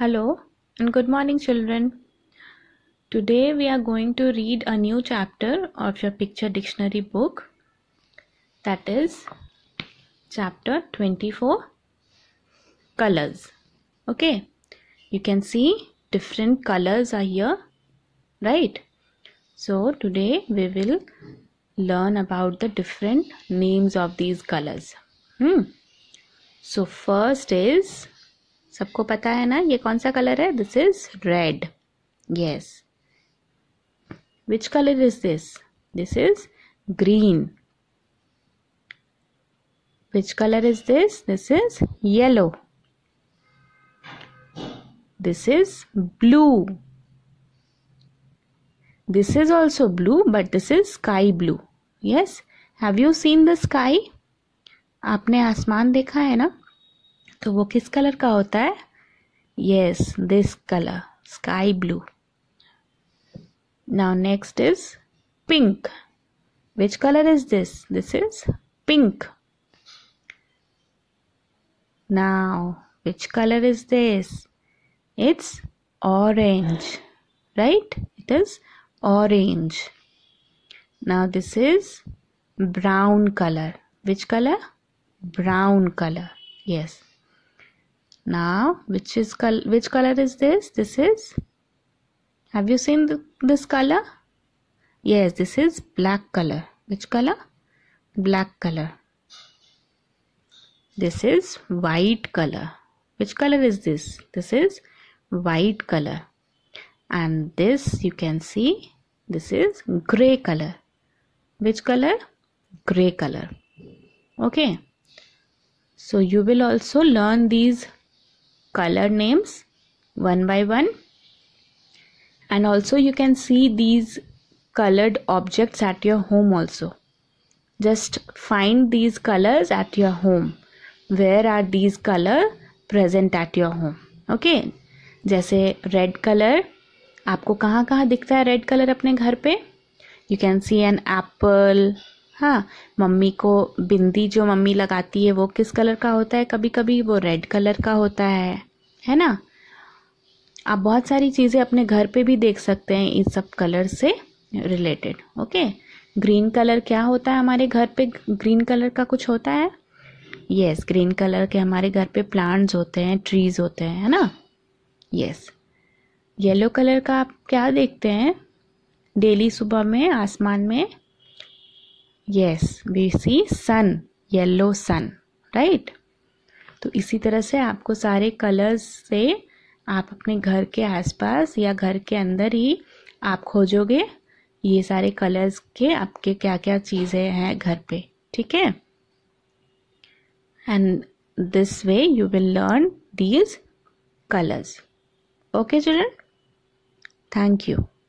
Hello and good morning, children. Today we are going to read a new chapter of your picture dictionary book that is chapter 24 colors. Okay, you can see different colors are here, right? So, today we will learn about the different names of these colors. Hmm. So, first is सबको पता है ना ये कौन सा colour है this is red yes which colour is this this is green which colour is this this is yellow this is blue this is also blue but this is sky blue yes have you seen the sky आपने आसमान देखा है ना तो वो किस colour का होता है yes this colour sky blue now next is pink which colour is this this is pink now which colour is this it's orange right it is orange now this is brown colour which colour brown colour yes now which is col which color is this this is have you seen th this color yes this is black color which color black color this is white color which color is this this is white color and this you can see this is gray color which color gray color okay so you will also learn these color names one by one and also you can see these colored objects at your home also just find these colors at your home where are these color present at your home okay जैसे red colour आपको कहाँ कहाँ दिखता है red colour अपने घर पे you can see an apple हाँ मम्मी को बिंदी जो मम्मी लगाती है वो किस कलर का होता है कभी कभी वो रेड कलर का होता है है ना आप बहुत सारी चीज़ें अपने घर पे भी देख सकते हैं इन सब कलर से रिलेटेड ओके ग्रीन कलर क्या होता है हमारे घर पे ग्रीन कलर का कुछ होता है यस yes, ग्रीन कलर के हमारे घर पे प्लांट्स होते हैं ट्रीज होते हैं है ना यस येलो कलर का आप क्या देखते हैं डेली सुबह में आसमान में yes we see sun yellow sun right तो इसी तरह से आपको सारे कलर्स से आप अपने घर के आसपास या घर के अंदर ही आप खोजोगे ये सारे कलर्स के आपके क्या क्या चीज़ें हैं घर पे ठीक है and this way you will learn these colours okay children thank you